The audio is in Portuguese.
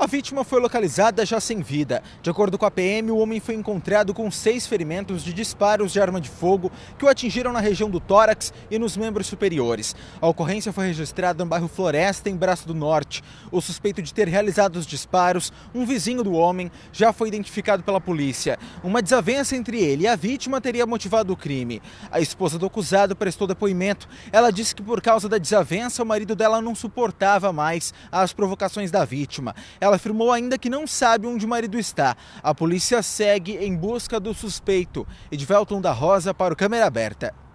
A vítima foi localizada já sem vida. De acordo com a PM, o homem foi encontrado com seis ferimentos de disparos de arma de fogo que o atingiram na região do tórax e nos membros superiores. A ocorrência foi registrada no bairro Floresta, em Braço do Norte. O suspeito de ter realizado os disparos, um vizinho do homem, já foi identificado pela polícia. Uma desavença entre ele e a vítima teria motivado o crime. A esposa do acusado prestou depoimento. Ela disse que por causa da desavença, o marido dela não suportava mais as provocações da vítima. Ela ela afirmou ainda que não sabe onde o marido está. A polícia segue em busca do suspeito. Edvelton da Rosa para o Câmera Aberta.